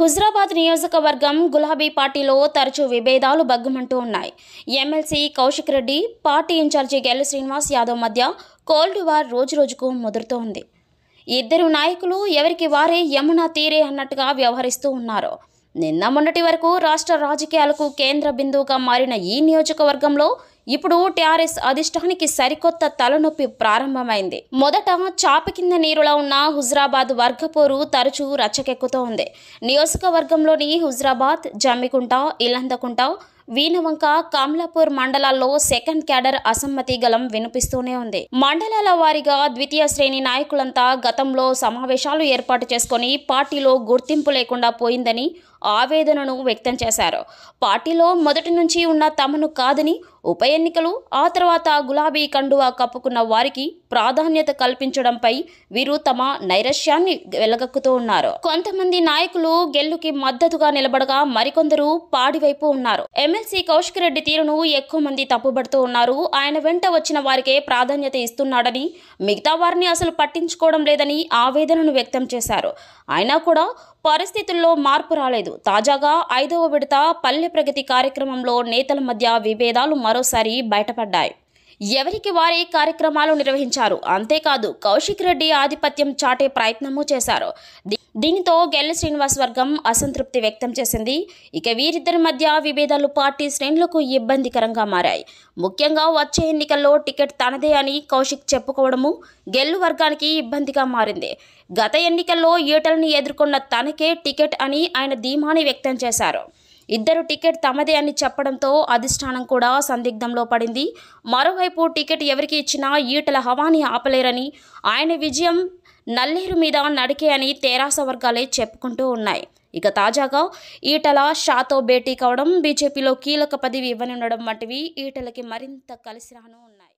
హుజరాబాద్ నియోజకవర్గం గులాబీ పార్టీలో తరచూ విభేదాలు భగ్గుమంటూ ఉన్నాయి MLC Kaushik Reddy party incharge Gellu Srinivas Yadav మధ్య కోల్డ్ వార్ రోజు ముదురుతూ ఉంది ఇద్దరు నాయకులు ఎవరికి వారే యమున తీరే అన్నట్టుగా వ్యవహరిస్తూ ఉన్నారు నిన్న మొన్నటి వరకు రాష్ట్ర రాజకీయాలకు కేంద్ర బిందువుగా మారిన ఈ నియోజకవర్గంలో ఇప్పుడు టీఆర్ఎస్ అధిష్టానికి సరికొత్త తలనొప్పి ప్రారంభమైంది మొదట చాప కింద నీరులా ఉన్న హుజరాబాద్ వర్గపోరు తరచూ రచ్చకెక్కుతోంది నియోజకవర్గంలోని హుజరాబాద్ జమ్మికుంట ఇల్లందకుంట వీణవంక కమలాపూర్ మండలాల్లో సెకండ్ క్యాడర్ అసమ్మతి గలం వినిపిస్తూనే ఉంది మండలాల వారీగా ద్వితీయ శ్రేణి నాయకులంతా గతంలో సమావేశాలు ఏర్పాటు చేసుకుని పార్టీలో గుర్తింపు లేకుండా పోయిందని ఆవేదనను వ్యక్తం చేశారు పార్టీలో మొదటి నుంచి ఉన్న తమను కాదని ఉప ఎన్నికలు ఆ తర్వాత గులాబీ కండువా కప్పుకున్న వారికి ప్రాధాన్యత కల్పించడంపై వీరు తమ నైరాశ్యాన్ని వెలగక్కుతూ ఉన్నారు కొంతమంది నాయకులు గెల్లుకి మద్దతుగా నిలబడగా మరికొందరు పాడివైపు ఉన్నారు ఎమ్మెల్సీ కౌశిక్ రెడ్డి తీరును ఎక్కువ మంది తప్పుబడుతూ ఉన్నారు ఆయన వెంట వచ్చిన వారికే ప్రాధాన్యత ఇస్తున్నాడని మిగతా వారిని అసలు పట్టించుకోవడం లేదని ఆవేదనను వ్యక్తం చేశారు అయినా కూడా పరిస్థితుల్లో మార్పు రాలేదు తాజాగా ఐదవ విడత పల్లె ప్రగతి కార్యక్రమంలో నేతల మధ్య విభేదాలు మరోసారి బయటపడ్డాయి ఎవరికి వారే కార్యక్రమాలు నిర్వహించారు అంతేకాదు కౌశిక్ రెడ్డి ఆధిపత్యం చాటే ప్రయత్నము చేశారు దీనితో గెల్ల శ్రీనివాస్ వర్గం అసంతృప్తి వ్యక్తం చేసింది ఇక వీరిద్దరి మధ్య విభేదాలు పార్టీ శ్రేణులకు ఇబ్బందికరంగా మారాయి ముఖ్యంగా వచ్చే ఎన్నికల్లో టికెట్ తనదే అని కౌశిక్ చెప్పుకోవడము గెల్లు వర్గానికి ఇబ్బందిగా మారింది గత ఎన్నికల్లో ఈటలను ఎదుర్కొన్న తనకే టికెట్ అని ఆయన ధీమాని వ్యక్తం చేశారు ఇద్దరు టికెట్ తమదే అని చెప్పడంతో అధిష్టానం కూడా సందిగ్ధంలో పడింది మరోవైపు టికెట్ ఎవరికి ఇచ్చినా ఈటల హవాని ఆపలేరని ఆయన విజయం నల్లేరు మీద నడికే అని తెరాస వర్గాలే చెప్పుకుంటూ ఉన్నాయి ఇక తాజాగా ఈటల షాతో భేటీ కావడం బీజేపీలో కీలక పదవి ఇవ్వనుండడం వంటివి ఈటలకి మరింత కలిసి రాను ఉన్నాయి